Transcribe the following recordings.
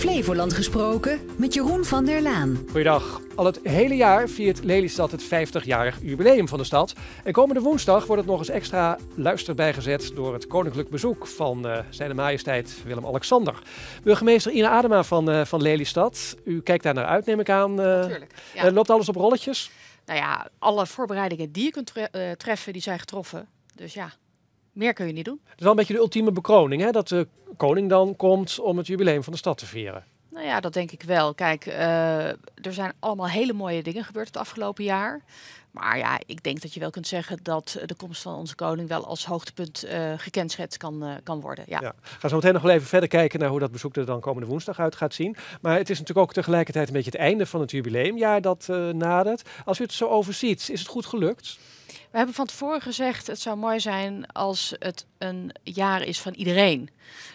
Flevoland gesproken met Jeroen van der Laan. Goeiedag. Al het hele jaar viert Lelystad het 50-jarig jubileum van de stad. En komende woensdag wordt het nog eens extra luister bijgezet door het koninklijk bezoek van uh, eh, zijn majesteit Willem-Alexander. Burgemeester Ina Adema van, eh, van Lelystad, u kijkt daar naar uit, neem ik aan. Eh, Natuurlijk. Ja. loopt alles op rolletjes? Nou ja, alle voorbereidingen die je kunt treffen, die zijn getroffen. Dus ja, meer kun je niet doen. Het is wel een beetje de ultieme bekroning, hè? dat koning dan komt om het jubileum van de stad te vieren. Nou ja, dat denk ik wel. Kijk, eh, er zijn allemaal hele mooie dingen gebeurd het afgelopen jaar. Maar ja, ik denk dat je wel kunt zeggen dat de komst van onze koning wel als hoogtepunt uh, gekenschetst kan, eh, kan worden. Ja. ja. Gaan zo meteen nog wel even verder kijken naar hoe dat bezoek er dan komende woensdag uit gaat zien. Maar het is natuurlijk ook tegelijkertijd een beetje het einde van het jubileumjaar dat nadert. Als u het zo overziet, is het goed gelukt? We hebben van tevoren gezegd, het zou mooi zijn als het een jaar is van iedereen.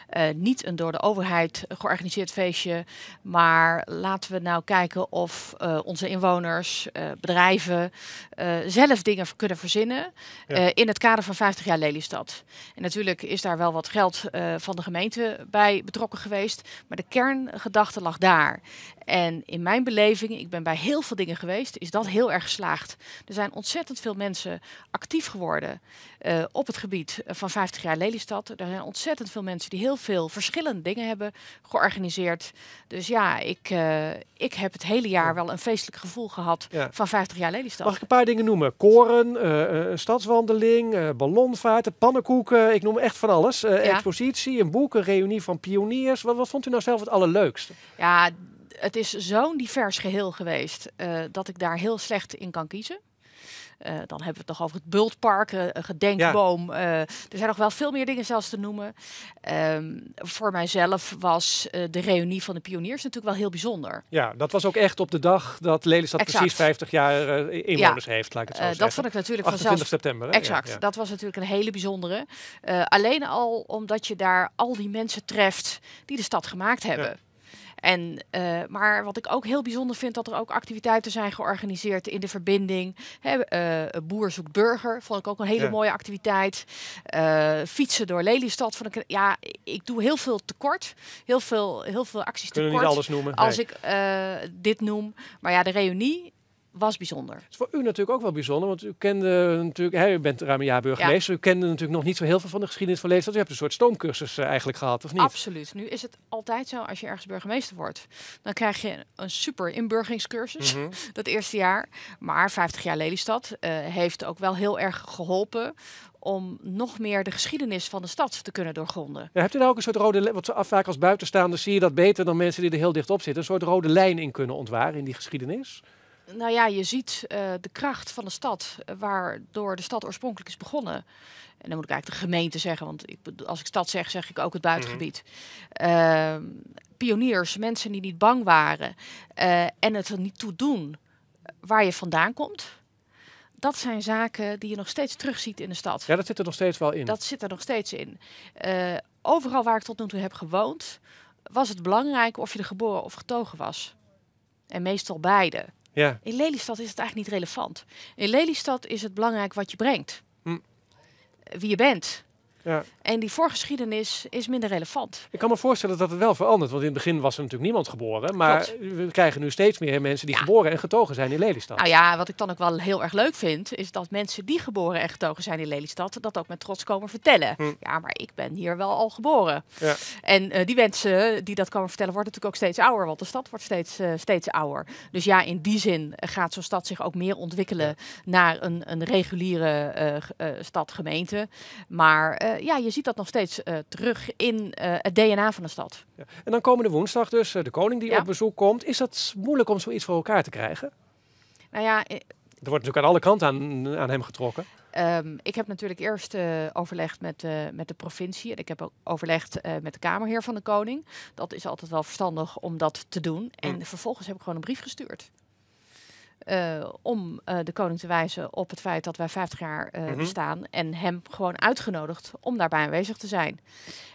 Eh, niet een door de overheid georganiseerd feestje, maar laten we nou kijken of eh, onze inwoners, eh, bedrijven zelf dingen kunnen verzinnen in het kader van 50 jaar Lelystad. En natuurlijk is daar wel wat geld van de gemeente bij betrokken geweest, maar de kerngedachte lag daar. En in mijn beleving, ik ben bij heel veel dingen geweest, is dat heel erg geslaagd. Er zijn ontzettend veel mensen actief geworden op het gebied van 50 jaar Lelystad. Er zijn ontzettend veel mensen die heel veel verschillende dingen hebben georganiseerd. Dus ja, ik, eh, ik heb het hele jaar wel een feestelijk gevoel gehad van 50 jaar Lelystad. Mag ik een paar dingen noemen? Koren, uh, stadswandeling, ballonvaarten, pannenkoeken. Ik noem echt van alles. Expositie, een boek, een reunie van pioniers. Wat, wat vond u nou zelf het allerleukste? Ja, het is zo'n divers geheel geweest dat ik daar heel slecht in kan kiezen. Eh, dan hebben we het nog over het Bultpark, eh, een gedenkboom. Eh, er zijn nog wel veel meer dingen zelfs te noemen. Ehm, voor mijzelf was de reunie van de pioniers natuurlijk wel heel bijzonder. Ja, dat was ook echt op de dag dat Lelystad precies 50 jaar inwoners heeft, laat ik het zo zeggen. Dat vond ik natuurlijk vanzelf. 20 september, hè? Exact, dat was natuurlijk een hele bijzondere. alleen al omdat je daar al die mensen treft die de stad gemaakt hebben. En, eh, maar wat ik ook heel bijzonder vind, dat er ook activiteiten zijn georganiseerd in de verbinding. Hè, eh, boer zoekt burger, vond ik ook een hele mooie activiteit. Eh, fietsen door Lelystad, vond ik... Ja, ik doe heel veel tekort. Heel veel, heel veel acties tekort. Kunnen niet alles noemen. Als ik dit noem. Maar ja, de reunie was bijzonder. Het is voor u natuurlijk ook wel bijzonder, want u kende natuurlijk, hè, u bent ruim een jaar burgemeester, u kende natuurlijk nog niet zo heel veel van de geschiedenis van Lelystad. U hebt een soort stoomcursus eh, eigenlijk gehad, of niet? Absoluut. Nu is het altijd zo, als je ergens burgemeester wordt, dan krijg je een super inburgingscursus, mhm. dat eerste jaar. Maar 50 jaar Lelystad eh, heeft ook wel heel erg geholpen om nog meer de geschiedenis van de stad te kunnen doorgronden. Ja, hebt u nou ook een soort rode lijn, want zo vaak als buitenstaander zie je dat beter dan mensen die er heel dicht op zitten, een soort rode lijn in kunnen ontwaren in die geschiedenis? nou ja, je ziet eh, de kracht van de stad, eh, waardoor de stad oorspronkelijk is begonnen. En dan moet ik eigenlijk de gemeente zeggen, want ik, als ik stad zeg, zeg ik ook het buitengebied. Mhm. Ehm, pioniers, mensen die niet bang waren eh, en het er niet toe doen waar je vandaan komt. Dat zijn zaken die je nog steeds terugziet in de stad. Ja, dat zit er nog steeds wel in. Dat zit er nog steeds in. overal waar ik tot nu toe heb gewoond, was het belangrijk of je er geboren of getogen was. En meestal beide. Ja. In Lelystad is het eigenlijk niet relevant. In Lelystad is het belangrijk wat je brengt. Hm. Wie je bent. Ja. En die voorgeschiedenis is minder relevant. Ik kan me voorstellen dat het wel verandert. Want in het begin was er natuurlijk niemand geboren. Maar we krijgen nu steeds meer mensen die geboren en getogen zijn in Lelystad. Nou ja, wat ik dan ook wel heel erg leuk vind, is dat mensen die geboren en getogen zijn in Lelystad, dat ook met trots komen vertellen. Hm. Ja, maar ik ben hier wel al geboren. Ja. En eh, die mensen die dat komen vertellen, worden natuurlijk ook steeds ouder. Want de stad wordt steeds, eh, steeds ouder. Dus ja, in die zin gaat zo'n stad zich ook meer ontwikkelen naar een, een reguliere uh, stad, gemeente. Maar eh, ja, je ziet dat nog steeds eh, terug in eh, het DNA van de stad. Ja. En dan komende woensdag dus de koning die op bezoek komt. Is dat moeilijk om zoiets voor elkaar te krijgen? Nou ja... Er wordt natuurlijk aan alle kanten aan, aan hem getrokken. Ehm, ik heb natuurlijk eerst uh, overlegd met, met de provincie. En ik heb ook overlegd met de Kamerheer van de Koning. Dat is altijd wel verstandig om dat te doen. En vervolgens heb ik gewoon een brief gestuurd. Eh, om eh, de koning te wijzen op het feit dat wij 50 jaar eh, mhm. bestaan. En hem gewoon uitgenodigd om daarbij aanwezig te zijn.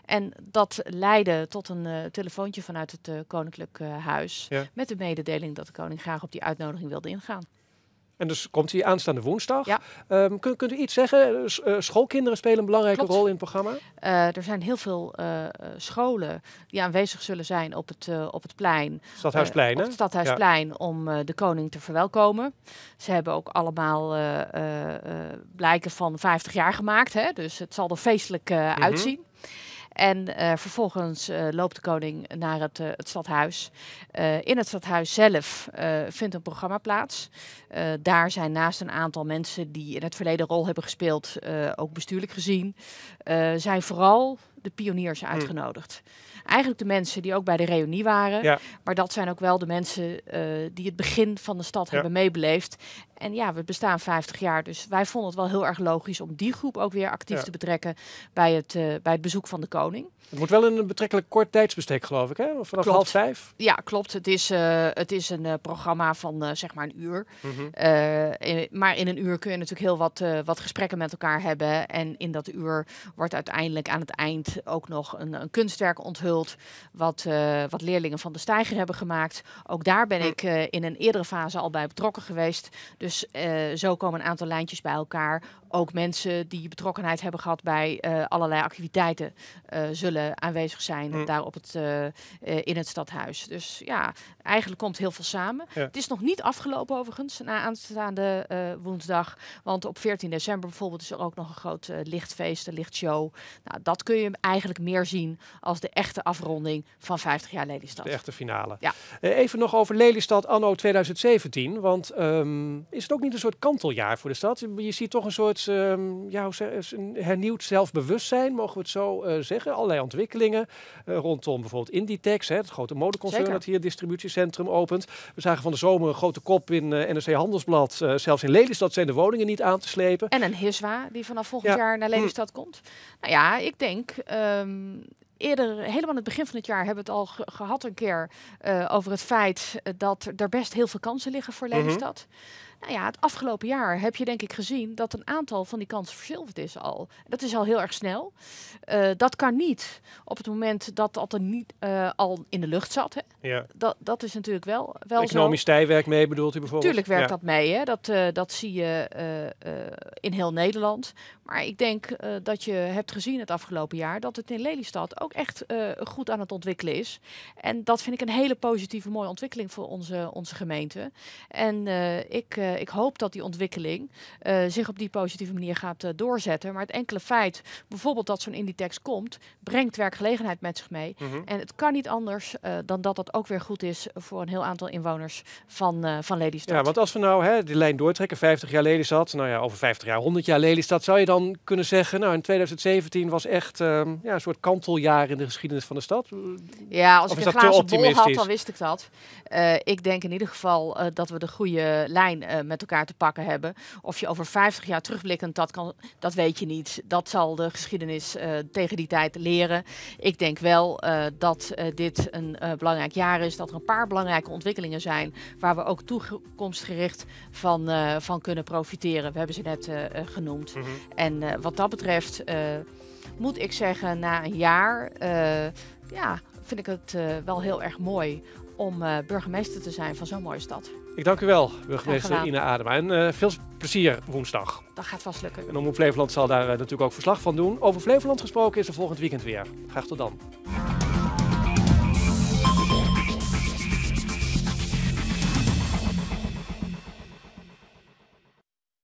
En dat leidde tot een telefoontje vanuit het Koninklijk Huis. Met de mededeling dat de koning graag op die uitnodiging wilde ingaan. En dus komt hij aanstaande woensdag. Ja. Ehm, kunt u iets zeggen? Eh, schoolkinderen spelen een belangrijke rol in het programma? Eh, er zijn heel veel eh, scholen die aanwezig zullen zijn op het, op het plein. Stadhuisplein, het Stadhuisplein om de koning te verwelkomen. Ze hebben ook allemaal blijken van 50 jaar gemaakt. Hè? Dus het zal er feestelijk mm uitzien. En eh, vervolgens eh, loopt de koning naar het, eh, het stadhuis. in het stadhuis zelf vindt een programma plaats. daar zijn naast een aantal mensen die in het verleden rol hebben gespeeld, ook bestuurlijk gezien, zijn vooral de pioniers hm. uitgenodigd. Eigenlijk de mensen die ook bij de reunie waren. Maar dat zijn ook wel de mensen eh, die het begin van de stad hebben meebeleefd. En ja, we bestaan 50 jaar. Dus wij vonden het wel heel erg logisch om die groep ook weer actief te betrekken bij het, eh, bij het bezoek van de koning. Het moet wel in een betrekkelijk kort tijdsbestek, geloof ik, hè? Vanaf half vijf? Ja, klopt. Het is, eh, het is een programma van zeg maar een uur. Mhm. maar in een uur kun je natuurlijk heel wat, wat gesprekken met elkaar hebben. En in dat uur wordt uiteindelijk aan het eind ook nog een, een kunstwerk onthuld. Wat, eh, wat leerlingen van de Steiger hebben gemaakt. Ook daar ben ik eh, in een eerdere fase al bij betrokken geweest. Dus eh, zo komen een aantal lijntjes bij elkaar. Ook mensen die betrokkenheid hebben gehad bij allerlei activiteiten. zullen aanwezig zijn daar op het, in het stadhuis. Dus ja, eigenlijk komt heel veel samen. Het is nog niet afgelopen overigens. Na aanstaande woensdag. Want op 14 december bijvoorbeeld is er ook nog een groot lichtfeest, een lichtshow. Nou, dat kun je eigenlijk meer zien als de echte afronding van 50 jaar Lelystad. De echte finale. Ja. Eh, even nog over Lelystad anno 2017. Want ehm, is het ook niet een soort kanteljaar voor de stad? Je ziet toch een soort um, ja, een hernieuwd zelfbewustzijn, mogen we het zo eh, zeggen. Allerlei ontwikkelingen eh, rondom bijvoorbeeld Inditex, hè, het grote modeconcern dat hier het distributiecentrum opent. We zagen van de zomer een grote kop in uh, NRC Handelsblad. zelfs in Lelystad zijn de woningen niet aan te slepen. En een Hiswa die vanaf volgend jaar naar mm. Lelystad komt. Nou ja, ik denk um, eerder, helemaal aan het begin van het jaar, hebben we het al gehad een keer eh, over het feit eh, dat er best heel veel kansen liggen voor mhm. Lelystad. Nou ja, het afgelopen jaar heb je denk ik gezien dat een aantal van die kansen verzilverd is al. Dat is al heel erg snel. Eh, dat kan niet op het moment dat dat er niet eh, al in de lucht zat. Hè. Ja. Dat, dat is natuurlijk wel, wel Economisch zo. tijwerk mee bedoelt u bijvoorbeeld? Tuurlijk werkt dat mee. Hè. Dat, eh, dat zie je in heel Nederland. Maar ik denk dat je hebt gezien het afgelopen jaar dat het in Lelystad ook echt goed aan het ontwikkelen is. En dat vind ik een hele positieve, mooie ontwikkeling voor onze, onze gemeente. En ik eh, ik hoop dat die ontwikkeling eh, zich op die positieve manier gaat eh, doorzetten. Maar het enkele feit, bijvoorbeeld dat zo'n Inditex komt, brengt werkgelegenheid met zich mee. Mhm. En het kan niet anders dan dat dat ook weer goed is voor een heel aantal inwoners van, van Lelystad. Ja, want als we nou hè, die lijn doortrekken, 50 jaar Lelystad, nou ja, over 50 jaar, 100 jaar Lelystad, zou je dan kunnen zeggen, nou in 2017 was echt ja, een soort kanteljaar in de geschiedenis van de stad? Ja, als of ik een glazen bol had, dan wist ik dat. Uh, ik denk in ieder geval uh, dat we de goede lijn eh, met elkaar te pakken hebben. Of je over 50 jaar terugblikkend dat kan, dat weet je niet. Dat zal de geschiedenis eh, tegen die tijd leren. Ik denk wel eh, dat dit een belangrijk jaar is. Dat er een paar belangrijke ontwikkelingen zijn waar we ook toekomstgericht van, van kunnen profiteren. We hebben ze net genoemd. Mhm. En wat dat betreft moet ik zeggen, na een jaar ja, vind ik het wel heel erg mooi om eh, burgemeester te zijn van zo'n mooie stad. Ik dank u wel, burgemeester Ina Adema. En eh, veel plezier woensdag. Dat gaat vast lukken. En Omroep Flevoland zal daar eh, natuurlijk ook verslag van doen. Over Flevoland gesproken is er volgend weekend weer. Graag tot dan.